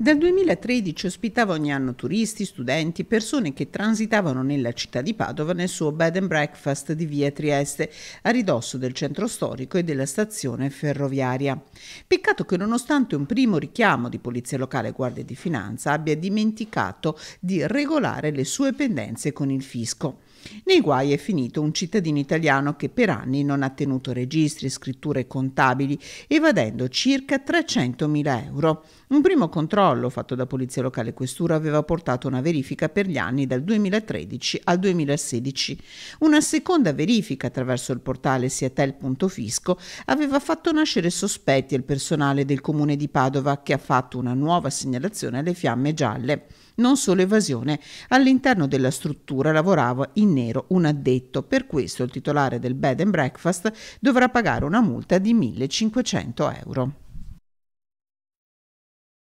Dal 2013 ospitava ogni anno turisti, studenti, persone che transitavano nella città di Padova nel suo bed and breakfast di via Trieste, a ridosso del centro storico e della stazione ferroviaria. Peccato che nonostante un primo richiamo di Polizia Locale e Guardia di Finanza abbia dimenticato di regolare le sue pendenze con il fisco. Nei guai è finito un cittadino italiano che per anni non ha tenuto registri, scritture contabili, evadendo circa 300.000 euro. Un primo controllo controllo fatto da Polizia Locale Questura aveva portato una verifica per gli anni dal 2013 al 2016. Una seconda verifica attraverso il portale siatel.fisco aveva fatto nascere sospetti al personale del comune di Padova che ha fatto una nuova segnalazione alle fiamme gialle non solo evasione. All'interno della struttura lavorava in nero un addetto, per questo il titolare del bed and breakfast dovrà pagare una multa di 1500 euro.